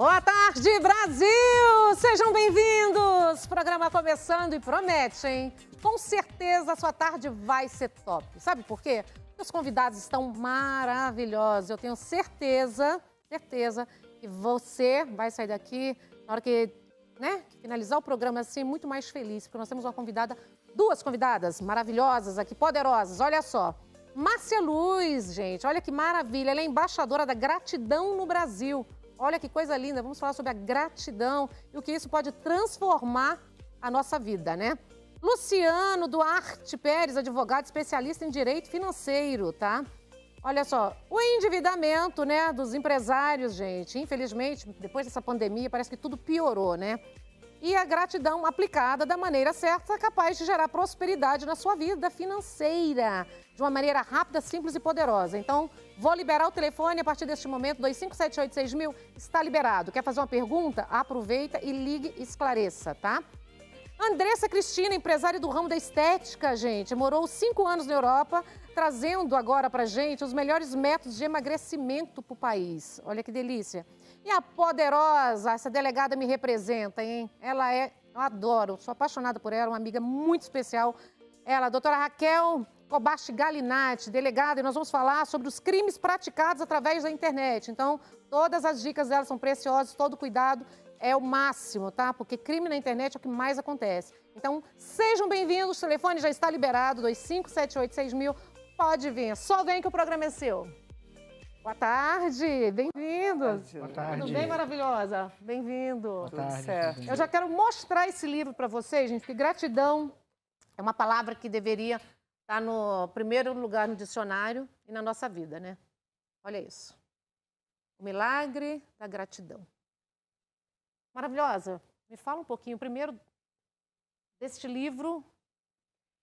Boa tarde, Brasil! Sejam bem-vindos! Programa começando e promete, hein? Com certeza a sua tarde vai ser top. Sabe por quê? Os convidados estão maravilhosos. Eu tenho certeza, certeza, que você vai sair daqui na hora que né, finalizar o programa assim muito mais feliz, porque nós temos uma convidada, duas convidadas maravilhosas aqui, poderosas. Olha só. Márcia Luz, gente, olha que maravilha. Ela é embaixadora da gratidão no Brasil. Olha que coisa linda, vamos falar sobre a gratidão e o que isso pode transformar a nossa vida, né? Luciano Duarte Pérez, advogado especialista em direito financeiro, tá? Olha só, o endividamento, né, dos empresários, gente. Infelizmente, depois dessa pandemia, parece que tudo piorou, né? E a gratidão aplicada da maneira certa, capaz de gerar prosperidade na sua vida financeira, de uma maneira rápida, simples e poderosa. Então, vou liberar o telefone a partir deste momento, 25786000 está liberado. Quer fazer uma pergunta? Aproveita e ligue e esclareça, tá? Andressa Cristina, empresária do ramo da estética, gente, morou cinco anos na Europa, trazendo agora pra gente os melhores métodos de emagrecimento para o país. Olha que delícia. E a poderosa, essa delegada me representa, hein? Ela é, eu adoro, sou apaixonada por ela, uma amiga muito especial. Ela, a doutora Raquel Kobashi Galinati, delegada, e nós vamos falar sobre os crimes praticados através da internet. Então, todas as dicas dela são preciosas, todo cuidado é o máximo, tá? Porque crime na internet é o que mais acontece. Então, sejam bem-vindos, o telefone já está liberado, 25786000. Pode vir, só vem que o programa é seu. Boa tarde, bem-vindos. Boa tarde. Tudo bem, maravilhosa? Bem-vindo. Boa tarde. Certo. Eu já quero mostrar esse livro para vocês, gente, Que gratidão é uma palavra que deveria estar tá no primeiro lugar no dicionário e na nossa vida, né? Olha isso. O milagre da gratidão. Maravilhosa, me fala um pouquinho primeiro deste livro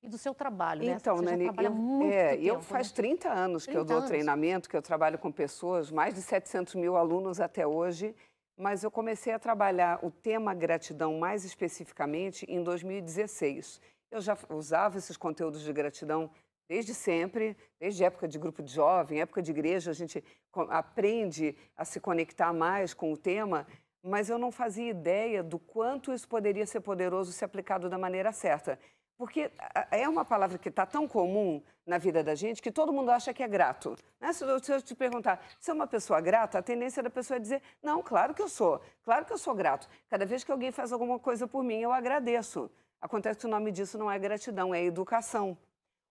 e do seu trabalho, né? Então, Nani, trabalha eu, muito é, tempo, eu né? faz né? 30 anos que 30 eu dou anos. treinamento, que eu trabalho com pessoas, mais de 700 mil alunos até hoje, mas eu comecei a trabalhar o tema gratidão mais especificamente em 2016. Eu já usava esses conteúdos de gratidão desde sempre, desde época de grupo de jovem, época de igreja, a gente aprende a se conectar mais com o tema, mas eu não fazia ideia do quanto isso poderia ser poderoso se aplicado da maneira certa. Porque é uma palavra que está tão comum na vida da gente que todo mundo acha que é grato. Né? Se eu te perguntar, se é uma pessoa grata, a tendência da pessoa é dizer, não, claro que eu sou, claro que eu sou grato. Cada vez que alguém faz alguma coisa por mim, eu agradeço. Acontece que o nome disso não é gratidão, é educação.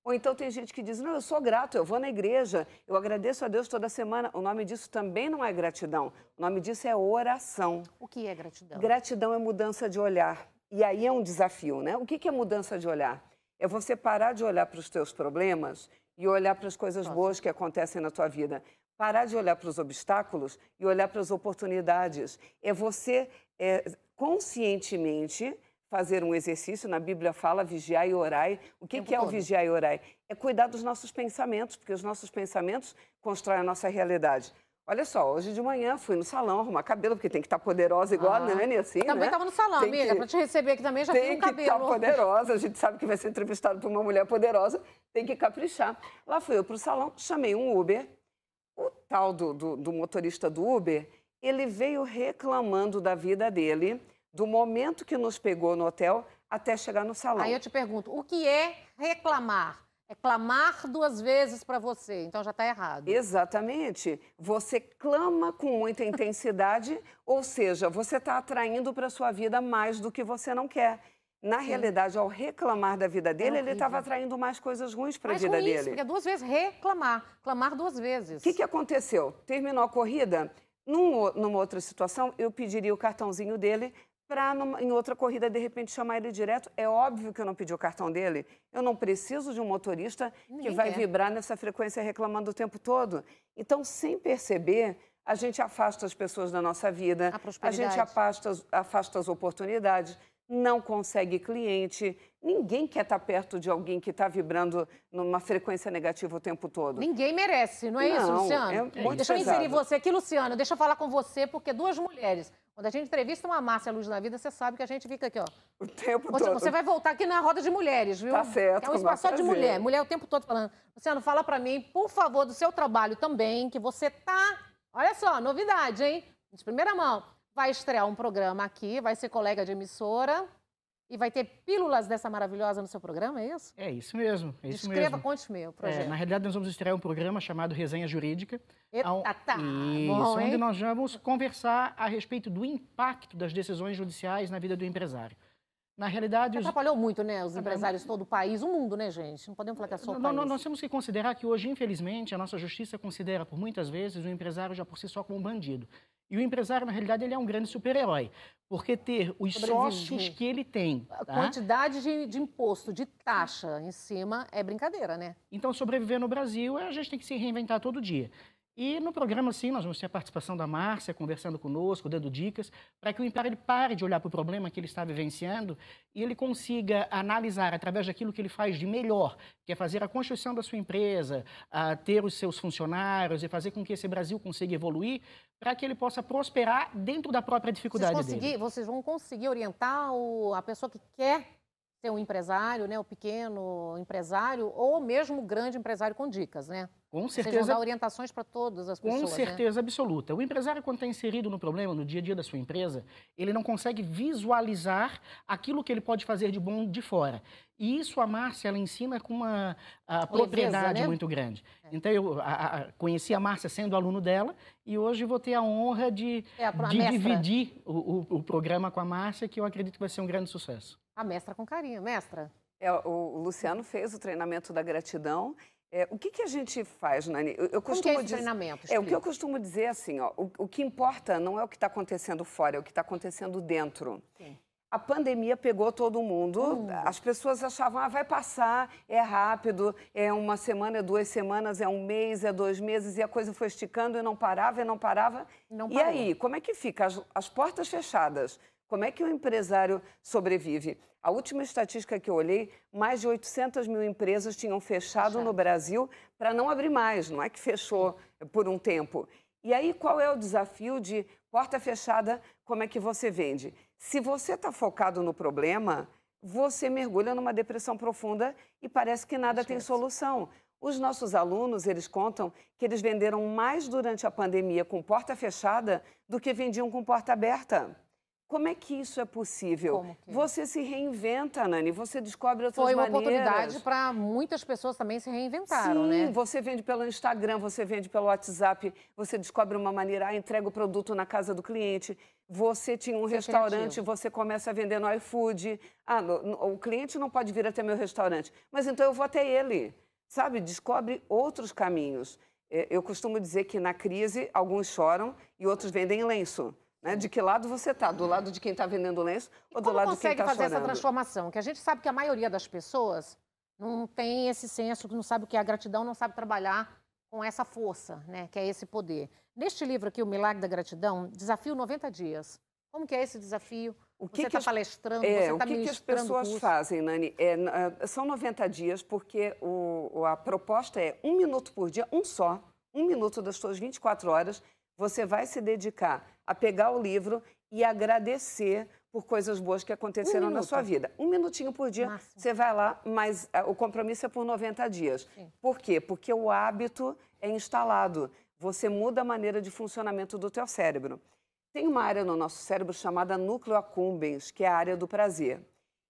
Ou então tem gente que diz, não, eu sou grato, eu vou na igreja, eu agradeço a Deus toda semana. O nome disso também não é gratidão, o nome disso é oração. O que é gratidão? Gratidão é mudança de olhar. E aí é um desafio, né? O que é mudança de olhar? É você parar de olhar para os teus problemas e olhar para as coisas boas que acontecem na tua vida. Parar de olhar para os obstáculos e olhar para as oportunidades. É você é, conscientemente fazer um exercício, na Bíblia fala vigiar e orai. O que, que é todo. o vigiar e orai? É cuidar dos nossos pensamentos, porque os nossos pensamentos constroem a nossa realidade. Olha só, hoje de manhã fui no salão arrumar cabelo, porque tem que estar tá poderosa igual ah. a Nani, assim. Também estava né? no salão, tem amiga, que... para te receber aqui também já tem fiz um tá cabelo. Tem que estar poderosa, a gente sabe que vai ser entrevistado por uma mulher poderosa, tem que caprichar. Lá fui eu para o salão, chamei um Uber. O tal do, do, do motorista do Uber, ele veio reclamando da vida dele, do momento que nos pegou no hotel até chegar no salão. Aí eu te pergunto, o que é reclamar? é clamar duas vezes para você, então já está errado. Exatamente. Você clama com muita intensidade, ou seja, você está atraindo para sua vida mais do que você não quer. Na Sim. realidade, ao reclamar da vida dele, é ele estava atraindo mais coisas ruins para a vida ruins, dele. Porque é duas vezes reclamar, clamar duas vezes. O que, que aconteceu? Terminou a corrida. Num, numa outra situação, eu pediria o cartãozinho dele para em outra corrida, de repente, chamar ele direto. É óbvio que eu não pedi o cartão dele. Eu não preciso de um motorista Ninguém que vai quer. vibrar nessa frequência reclamando o tempo todo. Então, sem perceber, a gente afasta as pessoas da nossa vida, a, a gente afasta, afasta as oportunidades, não consegue cliente. Ninguém quer estar perto de alguém que está vibrando numa frequência negativa o tempo todo. Ninguém merece, não é não, isso, Luciano? É, é muito deixa pesado. eu inserir você aqui, Luciano. Deixa eu falar com você, porque duas mulheres quando a gente entrevista uma Márcia Luz na vida, você sabe que a gente fica aqui, ó. O tempo você, todo. Você vai voltar aqui na roda de mulheres, viu? Tá certo. Que é um espaço só de mulher. Mulher o tempo todo falando. Luciano, fala para mim, por favor, do seu trabalho também, que você tá. Olha só, novidade, hein? De primeira mão. Vai estrear um programa aqui, vai ser colega de emissora. E vai ter pílulas dessa maravilhosa no seu programa, é isso? É isso mesmo. É isso Descreva, mesmo. conte meu projeto. É, na realidade, nós vamos estrear um programa chamado Resenha Jurídica. Eita, ao... tá. Isso, Bom, onde nós vamos conversar a respeito do impacto das decisões judiciais na vida do empresário. Na realidade. Os... Atrapalhou muito, né? Os empresários todo o país, o mundo, né, gente? Não podemos falar que é só o não, país. Nós temos que considerar que hoje, infelizmente, a nossa justiça considera, por muitas vezes, o empresário já por si só como um bandido. E o empresário, na realidade, ele é um grande super-herói. Porque ter os sócios que ele tem. Tá? A quantidade de, de, imposto, de taxa em cima é brincadeira, né? Então, sobreviver no Brasil, a gente tem que se reinventar todo dia. E no programa, sim, nós vamos ter a participação da Márcia conversando conosco, dando dicas, para que o empresário ele pare de olhar para o problema que ele está vivenciando e ele consiga analisar, através daquilo que ele faz de melhor, que é fazer a construção da sua empresa, ter os seus funcionários e fazer com que esse Brasil consiga evoluir, para que ele possa prosperar dentro da própria dificuldade vocês dele. Vocês vão conseguir orientar o, a pessoa que quer ser um empresário, né, o pequeno empresário, ou mesmo o grande empresário com dicas, né? Com certeza. Ou seja, orientações para todas as pessoas. Com né? certeza né? absoluta. O empresário, quando está inserido no problema, no dia a dia da sua empresa, ele não consegue visualizar aquilo que ele pode fazer de bom de fora. E isso a Márcia, ela ensina com uma ah, a, propriedade né? muito grande. É. Então, eu a, a, conheci a Márcia sendo aluno dela e hoje vou ter a honra de, é, de dividir o, o, o, programa com a Márcia, que eu acredito que vai ser um grande sucesso. A mestra com carinho. Mestra. É, o, o Luciano fez o treinamento da gratidão é, o que, que, a gente faz, Nani? Eu, costumo Como que é treinamento? Explica. É, o que eu costumo dizer é assim, ó, o, o, que importa não é o que está acontecendo fora, é o que está acontecendo dentro. Sim. A pandemia pegou todo mundo, hum. as pessoas achavam, ah, vai passar, é rápido, é uma semana, é duas semanas, é um mês, é dois meses, e a coisa foi esticando e não parava, e não parava. Não e aí, como é que fica? As, as portas fechadas, como é que o empresário sobrevive? A última estatística que eu olhei, mais de 800 mil empresas tinham fechado no Brasil para não abrir mais, não é que fechou por um tempo. E aí, qual é o desafio de porta fechada, como é que você vende? Se você está focado no problema, você mergulha numa depressão profunda e parece que nada tem solução. Os nossos alunos, eles contam que eles venderam mais durante a pandemia com porta fechada do que vendiam com porta aberta. Como é que isso é possível? Que... É? Você se reinventa, Nani, você descobre outras maneiras. Foi uma maneiras. oportunidade para muitas pessoas também se reinventaram, Sim, né? você vende pelo Instagram, você vende pelo WhatsApp, você descobre uma maneira, ah, entrega o produto na casa do cliente. Você tinha um Ser restaurante, criativo. você começa a vender no iFood. Ah, o cliente não pode vir até meu restaurante, mas então eu vou até ele. Sabe, descobre outros caminhos. É, eu costumo dizer que na crise, alguns choram e outros vendem lenço. Né? De que lado você está? Do lado de quem está vendendo lenço ou do lado de quem está chorando? consegue tá fazer essa transformação? Que a gente sabe que a maioria das pessoas não tem esse senso, não sabe o que é a gratidão, não sabe trabalhar com essa força, né? que é esse poder. Neste livro aqui, O Milagre da Gratidão, desafio 90 dias. Como que é esse desafio? O que você está palestrando, é, você está O tá que, que as pessoas curso? fazem, Nani? É, é são 90 dias, porque o, a proposta é um minuto por dia, um só, um minuto das suas 24 horas, você vai se dedicar a pegar o livro e agradecer por coisas boas que aconteceram um na sua vida. Um minutinho por dia, Máximo. você vai lá, mas eh, o compromisso é por 90 dias. Sim. Por quê? Porque o hábito é instalado. Você muda a maneira de funcionamento do teu cérebro. Tem uma área no nosso cérebro chamada núcleo accumbens, que é a área do prazer.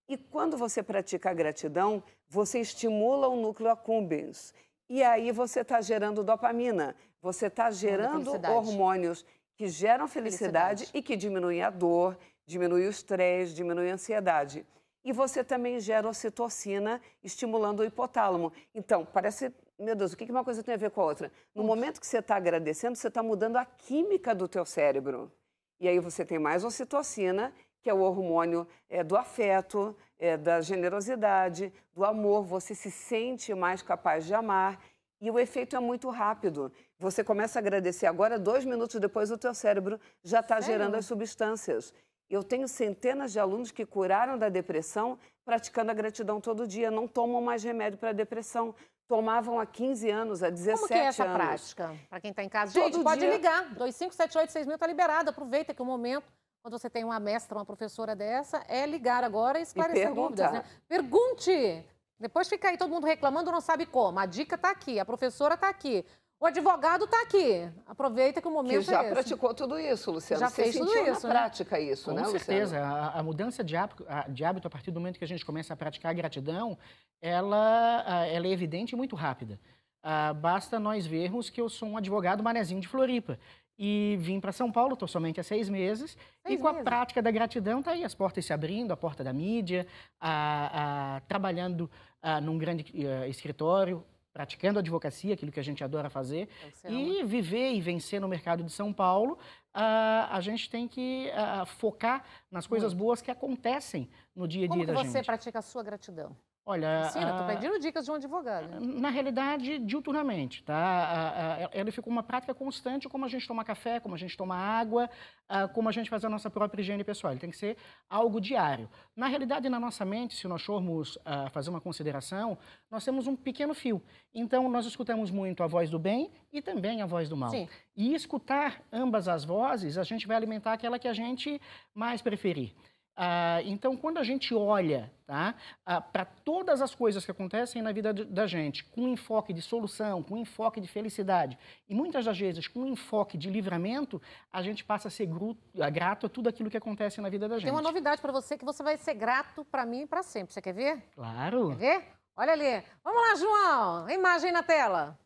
E quando você pratica a gratidão, você estimula o núcleo accumbens. E aí você está gerando dopamina, você está gerando hormônios que geram felicidade, felicidade, e que diminuem a dor, diminuem o estresse, diminuem a ansiedade. E você também gera ocitocina, estimulando o hipotálamo. Então, parece, meu Deus, o que uma coisa tem a ver com a outra? No Ups. Hum. momento que você está agradecendo, você está mudando a química do teu cérebro. E aí você tem mais ocitocina que é o hormônio é, do afeto, é, da generosidade, do amor. Você se sente mais capaz de amar e o efeito é muito rápido. Você começa a agradecer agora, dois minutos depois o teu cérebro já está gerando as substâncias. Eu tenho centenas de alunos que curaram da depressão praticando a gratidão todo dia, não tomam mais remédio para depressão. Tomavam há 15 anos, há 17 anos. Como que é essa anos. prática? Para quem está em casa, todo gente, pode dia... ligar. 2578 mil está liberada. Aproveita que o momento quando você tem uma mestra, uma professora dessa, é ligar agora e esclarecer e dúvidas. Né? Pergunte! Depois fica aí todo mundo reclamando, não sabe como. A dica está aqui, a professora está aqui. O advogado está aqui. Aproveita que o momento que já é praticou tudo isso, Luciano. Já Você fez tudo isso, na né? prática isso, Com né, certeza. A, mudança de hábito, a, de hábito, a partir do momento que a gente começa a praticar a gratidão, ela, ela é evidente e muito rápida. Ah, basta nós vermos que eu sou um advogado manezinho de Floripa e vim para São Paulo, estou somente há seis meses. Seis é e com meses. a prática da gratidão, tá aí as portas se abrindo, a porta da mídia, a, a, trabalhando a, num grande eh, escritório, praticando advocacia, aquilo que a gente adora fazer, é e viver e vencer no mercado de São Paulo, a gente tem que eh, focar nas coisas boas que acontecem no dia a dia da gente. Como você pratica a sua gratidão? Olha, Ensina, estou ah, pedindo dicas de um advogado. Na realidade, diuturnamente, tá? Ele ela ficou uma prática constante, como a gente toma café, como a gente toma água, ah, como a gente faz a nossa própria higiene pessoal. Ele tem que ser algo diário. Na realidade, na nossa mente, se nós formos ah, fazer uma consideração, nós temos um pequeno fio. Então, nós escutamos muito a voz do bem e também a voz do mal. Sim. E escutar ambas as vozes, a gente vai alimentar aquela que a gente mais preferir. Ah, então, quando a gente olha tá, ah, para todas as coisas que acontecem na vida da gente, com enfoque de solução, com enfoque de felicidade, e muitas das vezes com enfoque de livramento, a gente passa a ser gruto, grato a tudo aquilo que acontece na vida da gente. Tem uma novidade para você que você vai ser grato para mim e para sempre. Você quer ver? Claro. Quer ver? Olha ali. Vamos lá, João. Imagem na tela.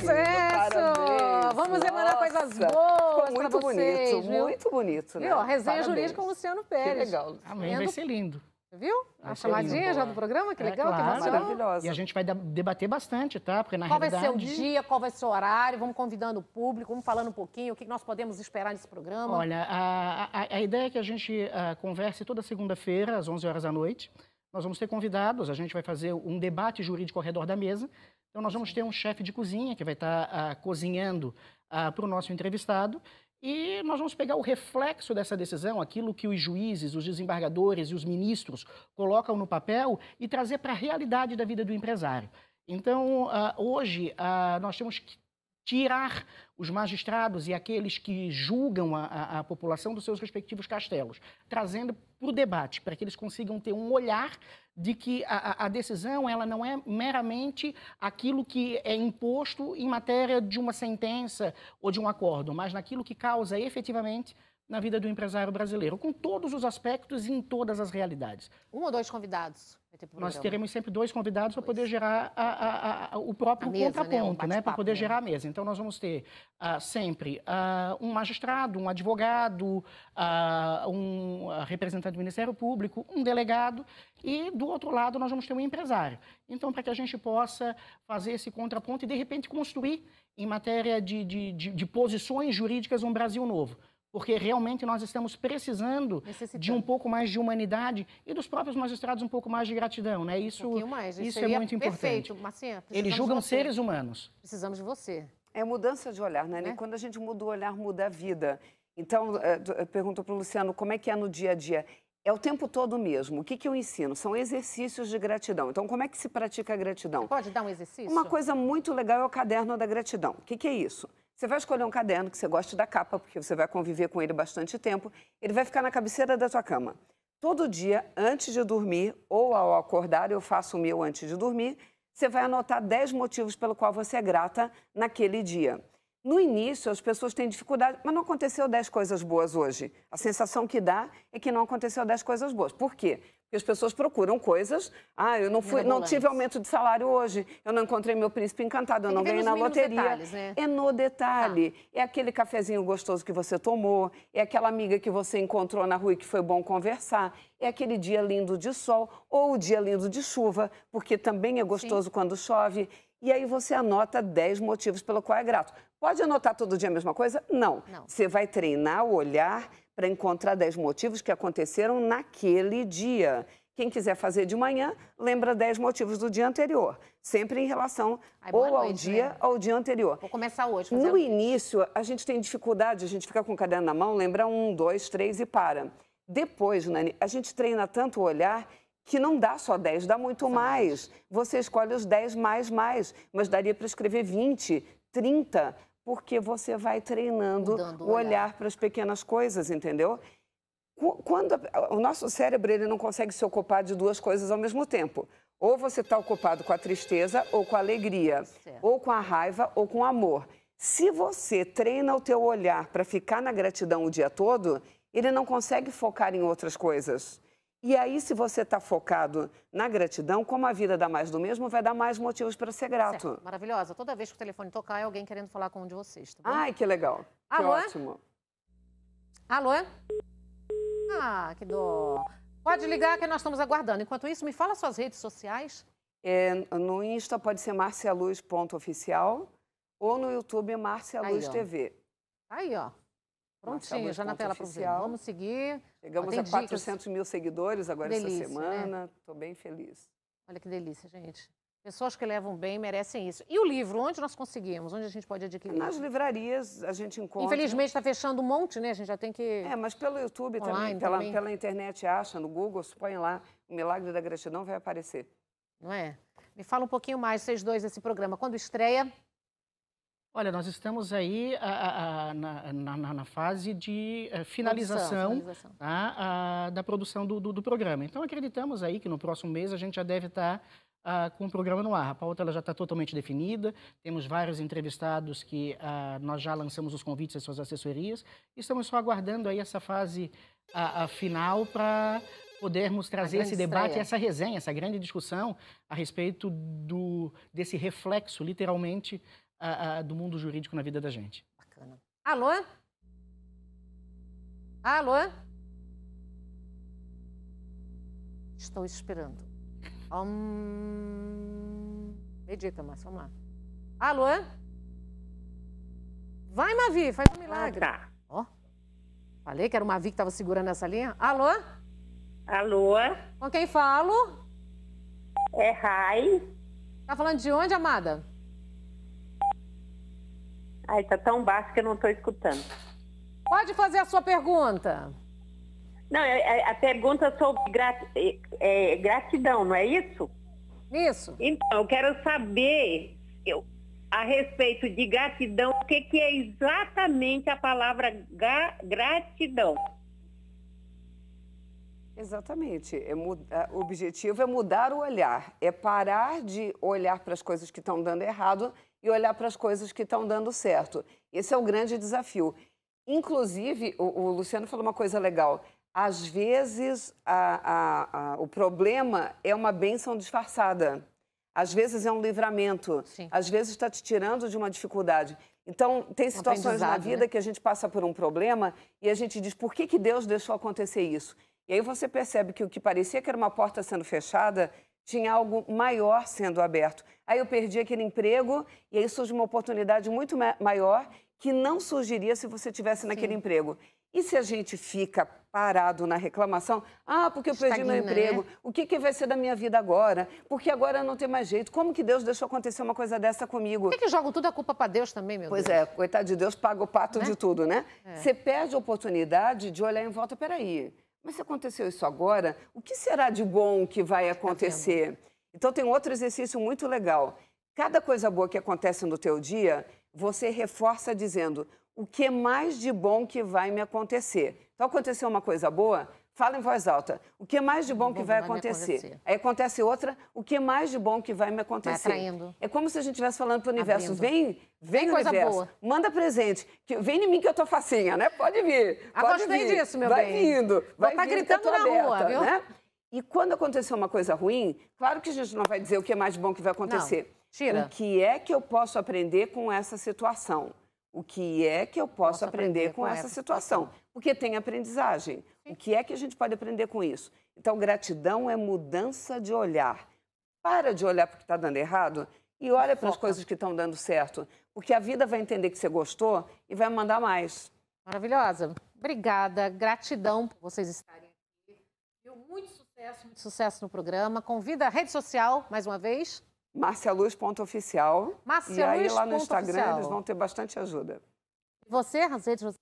Sucesso! Vamos emanar coisas boas Muito Bonito, viu? Muito bonito, né? Viu? Resenha Parabéns. jurídica com Luciano Pérez. Que legal. Tá Amanhã ah, vai ser lindo. Viu? a chamadinha lindo, já do programa, que é, legal, claro. que maravilhosa. E a gente vai debater bastante, tá? Porque na qual realidade... vai ser o dia, qual vai ser o horário, vamos convidando o público, vamos falando um pouquinho, o que nós podemos esperar nesse programa. Olha, a, a, a ideia é que a gente a, ah, converse toda segunda-feira, às 11 horas da noite. Nós vamos ter convidados, a gente vai fazer um debate jurídico ao redor da mesa. Então, nós vamos ter um chefe de cozinha que vai estar tá, ah, cozinhando ah, para o nosso entrevistado e nós vamos pegar o reflexo dessa decisão, aquilo que os juízes, os desembargadores e os ministros colocam no papel e trazer para a realidade da vida do empresário. Então, ah, hoje, nós temos que tirar os magistrados e aqueles que julgam a, a, a população dos seus respectivos castelos, trazendo para o debate, para que eles consigam ter um olhar de que a, a, decisão ela não é meramente aquilo que é imposto em matéria de uma sentença ou de um acordo, mas naquilo que causa efetivamente na vida do empresário brasileiro, com todos os aspectos e em todas as realidades. Um ou dois convidados? Nós teremos sempre dois convidados para poder gerar a, a, a, o próprio mesa, né? contraponto, né? né? para poder gerar a mesa. Então, nós vamos ter uh, sempre uh, um magistrado, um advogado, uh, um representante do Ministério Público, um delegado e, do outro lado, nós vamos ter um empresário. Então, para que a gente possa fazer esse contraponto e, de repente, construir, em matéria de, de, de, de posições jurídicas, um Brasil novo porque realmente nós estamos precisando de um pouco mais de humanidade e dos próprios magistrados um pouco mais de gratidão, né? Isso, um mais, isso, isso é, é muito perfeito. importante. Marcinha, Eles julgam seres humanos. Precisamos de você. É mudança de olhar, né, né? Quando a gente muda o olhar, muda a vida. Então, é, perguntou para o Luciano, como é que é no dia a dia? É o tempo todo mesmo. O que, que eu ensino? São exercícios de gratidão. Então, como é que se pratica a gratidão? Você pode dar um exercício? Uma coisa muito legal é o caderno da gratidão. O que, que é isso? Você vai escolher um caderno que você goste da capa, porque você vai conviver com ele bastante tempo. Ele vai ficar na cabeceira da sua cama. Todo dia, antes de dormir ou ao acordar, eu faço o meu antes de dormir, você vai anotar 10 motivos pelo qual você é grata naquele dia. No início, as pessoas têm dificuldade, mas não aconteceu 10 coisas boas hoje. A sensação que dá é que não aconteceu 10 coisas boas. Por quê? Porque as pessoas procuram coisas. Ah, eu não fui, não tive aumento de salário hoje, eu não encontrei meu príncipe encantado, eu não ganhei na loteria. Detalhes, né? É no detalhe. Ah. É aquele cafezinho gostoso que você tomou, é aquela amiga que você encontrou na rua e que foi bom conversar, é aquele dia lindo de sol ou o dia lindo de chuva, porque também é gostoso Sim. quando chove. E aí você anota 10 motivos pelo qual é grato. Pode anotar todo dia a mesma coisa? Não. Não. Você vai treinar o olhar para encontrar 10 motivos que aconteceram naquele dia. Quem quiser fazer de manhã, lembra 10 motivos do dia anterior, sempre em relação Ai, ou noite, ao dia né? ao dia anterior. Vou começar hoje. No início, a gente tem dificuldade, a gente fica com o caderno na mão, lembra um, dois, três e para. Depois, Nani, a gente treina tanto o olhar que não dá só 10, dá muito mais. Você escolhe os 10 mais, mais, mas daria para escrever 20, 30 porque você vai treinando Mudando o olhar, olhar para as pequenas coisas, entendeu? Quando o nosso cérebro ele não consegue se ocupar de duas coisas ao mesmo tempo. Ou você está ocupado com a tristeza, ou com a alegria, tá certo. ou com a raiva, ou com o amor. Se você treina o teu olhar para ficar na gratidão o dia todo, ele não consegue focar em outras coisas. E aí, se você está focado na gratidão, como a vida dá mais do mesmo, vai dar mais motivos para ser grato. Certo. Maravilhosa. Toda vez que o telefone tocar, é alguém querendo falar com um de vocês. Tá Ai, que legal. Alô? Que ótimo. Alô? Ah, que dó. Pode ligar que nós estamos aguardando. Enquanto isso, me fala suas redes sociais. É, no Insta pode ser marcialuz.oficial ou no YouTube marcialuz.tv. aí, TV. Aí, ó. Prontinho, já na tela para você. Vamos seguir. Chegamos a 400 mil seguidores agora delícia, essa né? semana. Estou né? bem feliz. Olha que delícia, gente. Pessoas que levam bem merecem isso. E o livro, onde nós conseguimos? Onde a gente pode adquirir? Nas livrarias a gente encontra. Infelizmente está fechando um monte, né? A gente já tem que. É, mas pelo YouTube Online, também, pela, também. pela internet acha, no Google, põe lá, o Milagre da Gratidão vai aparecer. Não é? Me fala um pouquinho mais, vocês dois, desse programa. Quando estreia? Olha, nós estamos aí a, a, na, na, na, fase de eh, finalização, produção, tá? a, da produção do, do, do, programa. Então, acreditamos aí que no próximo mês a gente já deve estar tá, ah, com o programa no ar. A pauta ela já está totalmente definida, temos vários entrevistados que ah, nós já lançamos os convites às suas assessorias e estamos só aguardando aí essa fase final para podermos trazer esse debate, estreia. essa resenha, essa grande discussão a respeito do, desse reflexo, literalmente, a, a, do mundo jurídico na vida da gente. Bacana. Alô? Alô? Estou esperando. Um... Medita, mas vamos lá. Alô? Vai, Mavi, faz um ah, milagre. Ah, tá. Ó. Falei que era o Mavi que estava segurando essa linha. Alô? Alô? Com quem falo? É Rai. Tá falando de onde, amada? Ai, tá tão baixo que eu não estou escutando. Pode fazer a sua pergunta. Não, é, é, a, pergunta sobre grat, é, é, gratidão, não é isso? Isso. Então, eu quero saber eu, a respeito de gratidão, o que, que é exatamente a palavra ga, gratidão? Exatamente. É o objetivo é mudar o olhar, é parar de olhar para as coisas que estão dando errado e olhar para as coisas que estão dando certo. Esse é o grande desafio. Inclusive, o, o Luciano falou uma coisa legal. Às vezes, a, a, a, o problema é uma benção disfarçada. Às vezes é um livramento. Sim. Às vezes está te tirando de uma dificuldade. Então, tem situações na vida né? que a gente passa por um problema e a gente diz, por que, que Deus deixou acontecer isso? E aí você percebe que o que parecia que era uma porta sendo fechada tinha algo maior sendo aberto. Aí eu perdi aquele emprego e aí surge uma oportunidade muito maior que não surgiria se você tivesse naquele Sim. emprego. E se a gente fica parado na reclamação, ah, porque eu perdi meu né? emprego, né? o que, que vai ser da minha vida agora? Porque agora não tem mais jeito. Como que Deus deixou acontecer uma coisa dessa comigo? Por que, que jogam tudo a culpa para Deus também, meu pois Deus? Pois é, coitado de Deus, paga o pato né? de tudo, né? É. Você perde a oportunidade de olhar em volta, peraí, mas se aconteceu isso agora, o que será de bom que vai tá acontecer? Então tem outro exercício muito legal. Cada coisa boa que acontece no teu dia, você reforça dizendo o que é mais de bom que vai me acontecer. Então aconteceu uma coisa boa, fala em voz alta. O que é mais de bom que vai acontecer? Aí acontece outra, o que é mais de bom que vai me acontecer? é como se a gente estivesse falando para o universo, vem, vem, coisa universo, boa. manda presente, que, vem em mim que eu tô facinha, né? Pode vir, ah, pode vir. disso, meu vai bem. Vindo, vai tá vindo, gritando na aberta, rua, viu? Né? E quando acontecer uma coisa ruim, claro que a gente não vai dizer o que é mais de bom que vai acontecer. Não, tira. O que é que eu posso aprender com essa situação? O que é que eu posso, posso aprender, aprender, com, com essa, essa situação? situação? Porque tem aprendizagem. O que é que a gente pode aprender com isso? Então, gratidão é mudança de olhar. Para de olhar para o que está dando errado e olha para as coisas que estão dando certo. Porque a vida vai entender que você gostou e vai mandar mais. Maravilhosa. Obrigada. Gratidão por vocês estarem aqui. Muito sucesso, muito sucesso no programa. Convida a rede social, mais uma vez. Marcialuz.oficial. Marcialuz. E aí lá no Instagram oficial. eles vão ter bastante ajuda. Você, as redes sociais?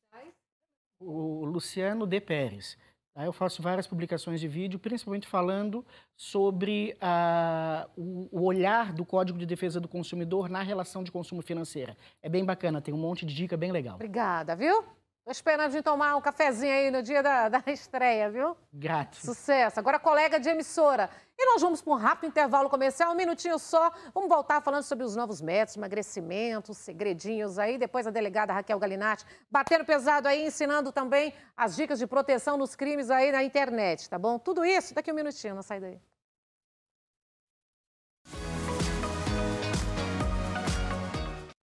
o Luciano de Pérez. Eu faço várias publicações de vídeo, principalmente falando sobre uh, o, olhar do Código de Defesa do Consumidor na relação de consumo financeira. É bem bacana, tem um monte de dica bem legal. Obrigada, viu? Tô esperando de tomar um cafezinho aí no dia da, da estreia, viu? Gato. Sucesso. Agora, colega de emissora. E nós vamos para um rápido intervalo comercial, um minutinho só. Vamos voltar falando sobre os novos métodos, emagrecimento, segredinhos aí. Depois a delegada Raquel Galinatti batendo pesado aí, ensinando também as dicas de proteção nos crimes aí na internet, tá bom? Tudo isso daqui a um minutinho, não sai daí.